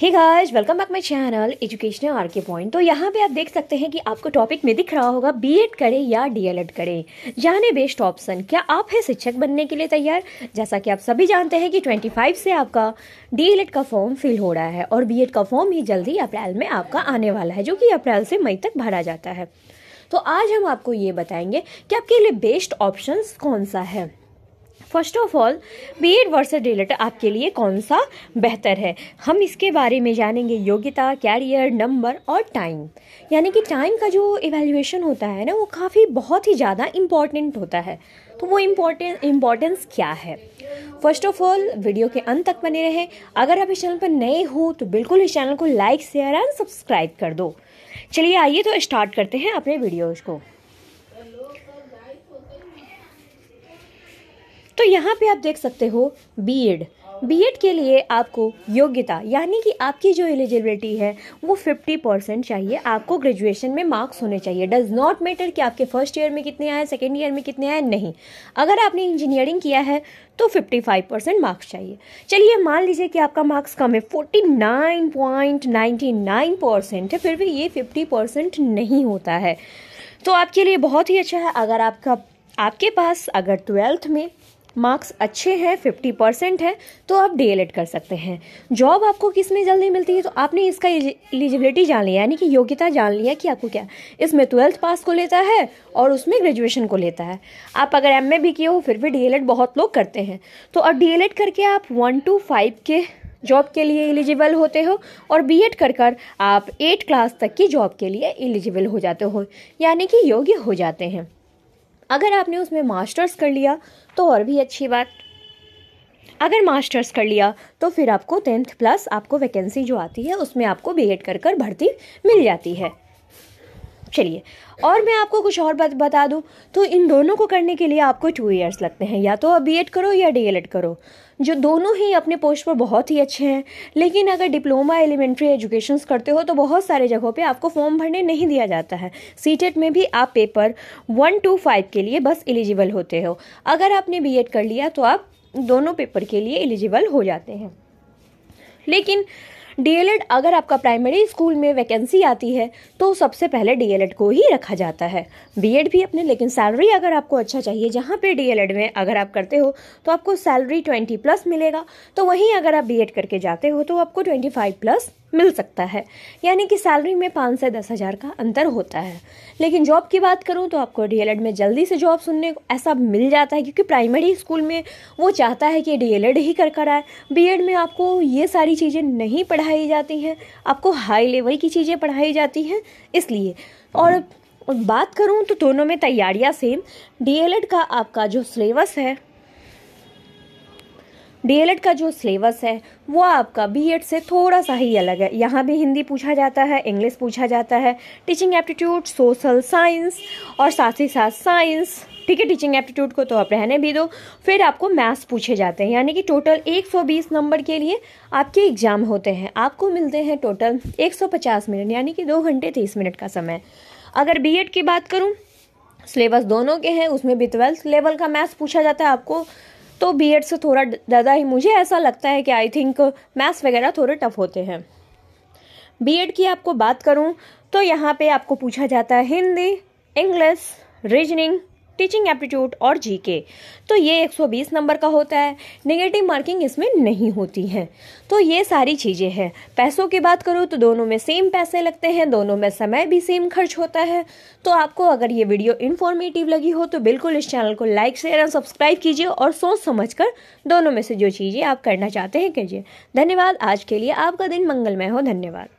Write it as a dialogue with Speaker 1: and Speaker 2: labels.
Speaker 1: hey guys welcome back my channel education R K point तो यहाँ पे आप देख सकते हैं कि आपको टॉपिक में दिख रहा होगा बीएड करें या डीएलएड करें जाने बेस्ट ऑप्शन क्या आप है शिक्षक बनने के लिए तैयार जैसा कि आप सभी जानते हैं कि 25 से आपका डीएलएड का फॉर्म फिल हो रहा है और बीएड का फॉर्म ही जल्दी अप्रैल में आपका आने वाला है जो कि अप्रैल से मई तक भरा जाता है तो आज हम आपको ये बताएंगे कि आपके लिए बेस्ट ऑप्शन कौन सा है first of all B Ed versus related आपके लिए कौन सा बेहतर है हम इसके बारे में जानेंगे योग्यता कैरियर नंबर और टाइम यानी कि टाइम का जो इवेल्यूएशन होता है ना वो काफ़ी बहुत ही ज़्यादा इम्पॉर्टेंट होता है तो वो इम्पॉर्टेंट इम्पोर्टेंस क्या है फर्स्ट ऑफ ऑल वीडियो के अंत तक बने रहें अगर आप इस चैनल पर नए हो तो बिल्कुल इस चैनल को लाइक शेयर एंड सब्सक्राइब कर दो चलिए आइए तो स्टार्ट करते हैं अपने वीडियोज़ को तो यहाँ पे आप देख सकते हो बी एड बी एड के लिए आपको योग्यता यानी कि आपकी जो एलिजिबिलिटी है वो 50 परसेंट चाहिए आपको ग्रेजुएशन में मार्क्स होने चाहिए डज नॉट मैटर कि आपके फर्स्ट ईयर में कितने आए सेकेंड ईयर में कितने आए नहीं अगर आपने इंजीनियरिंग किया है तो 55 परसेंट मार्क्स चाहिए चलिए मान लीजिए कि आपका मार्क्स कम है नाइन परसेंट है फिर भी ये फिफ्टी परसेंट नहीं होता है तो आपके लिए बहुत ही अच्छा है अगर आपका आपके पास अगर ट्वेल्थ में मार्क्स अच्छे हैं फिफ्टी परसेंट है तो आप डी कर सकते हैं जॉब आपको किस में जल्दी मिलती है तो आपने इसका एलिजिबिलिटी जान लिया यानी कि योग्यता जान लिया कि आपको क्या इसमें ट्वेल्थ पास को लेता है और उसमें ग्रेजुएशन को लेता है आप अगर एम भी किए हो फिर भी डी बहुत लोग करते हैं तो अब डी करके आप वन टू फाइव के जॉब के लिए एलिजिबल होते हो और एड कर कर आप एट क्लास तक की जॉब के लिए एलिजिबल हो जाते हो यानी कि योग्य हो जाते हैं अगर आपने उसमें मास्टर्स कर लिया तो और भी अच्छी बात अगर मास्टर्स कर लिया तो फिर आपको टेंथ प्लस आपको वैकेंसी जो आती है उसमें आपको बी एड कर कर भर्ती मिल जाती है चलिए और मैं आपको कुछ और बात बता दूं तो इन दोनों को करने के लिए आपको टू ईयर्स लगते हैं या तो आप बी करो या डी करो जो दोनों ही अपने पोस्ट पर बहुत ही अच्छे हैं लेकिन अगर डिप्लोमा एलिमेंट्री एजुकेशंस करते हो तो बहुत सारे जगहों पे आपको फॉर्म भरने नहीं दिया जाता है सी में भी आप पेपर वन टू फाइव के लिए बस एलिजिबल होते हो अगर आपने बी कर लिया तो आप दोनों पेपर के लिए एलिजिबल हो जाते हैं लेकिन डीएलएड अगर आपका प्राइमरी स्कूल में वैकेंसी आती है तो सबसे पहले डीएलएड को ही रखा जाता है बीएड भी अपने लेकिन सैलरी अगर आपको अच्छा चाहिए जहाँ पे डीएलएड में अगर आप करते हो तो आपको सैलरी ट्वेंटी प्लस मिलेगा तो वहीं अगर आप बी करके जाते हो तो आपको ट्वेंटी फाइव प्लस मिल सकता है यानी कि सैलरी में पाँच से दस हज़ार का अंतर होता है लेकिन जॉब की बात करूँ तो आपको डी में जल्दी से जॉब सुनने को ऐसा मिल जाता है क्योंकि प्राइमरी स्कूल में वो चाहता है कि डीएलएड ही कर कराए बी में आपको ये सारी चीज़ें नहीं पढ़ाई जाती हैं आपको हाई लेवल की चीज़ें पढ़ाई जाती हैं इसलिए और बात करूँ तो दोनों में तैयारियाँ सेम डी का आपका जो सिलेबस है डीएलएड e का जो सिलेबस है वो आपका बीएड से थोड़ा सा ही अलग है यहाँ भी हिंदी पूछा जाता है इंग्लिश पूछा जाता है टीचिंग एप्टीट्यूड सोशल साइंस और साथ ही साथ साइंस ठीक है टीचिंग एप्टीट्यूड को तो आप रहने भी दो फिर आपको मैथ्स पूछे जाते हैं यानी कि टोटल 120 नंबर के लिए आपके एग्ज़ाम होते हैं आपको मिलते हैं टोटल 150 मिनट यानी कि दो घंटे तीस मिनट का समय अगर बी की बात करूँ सिलेबस दोनों के हैं उसमें भी ट्वेल्थ लेवल का मैथ्स पूछा जाता है आपको तो बी से थोड़ा ज़्यादा ही मुझे ऐसा लगता है कि आई थिंक मैथ्स वगैरह थोड़े टफ होते हैं बी की आपको बात करूँ तो यहाँ पे आपको पूछा जाता है Hindi English reasoning teaching aptitude और जी के तो ये 120 नंबर का होता है नेगेटिव मार्किंग इसमें नहीं होती है तो ये सारी चीज़ें हैं पैसों की बात करूँ तो दोनों में सेम पैसे लगते हैं दोनों में समय भी सेम खर्च होता है तो आपको अगर ये वीडियो इन्फॉर्मेटिव लगी हो तो बिल्कुल इस चैनल को लाइक शेयर एंड सब्सक्राइब कीजिए और सोच समझ कर दोनों में से जो चीज़ें आप करना चाहते हैं कीजिए धन्यवाद आज के लिए आपका दिन मंगलमय हो धन्यवाद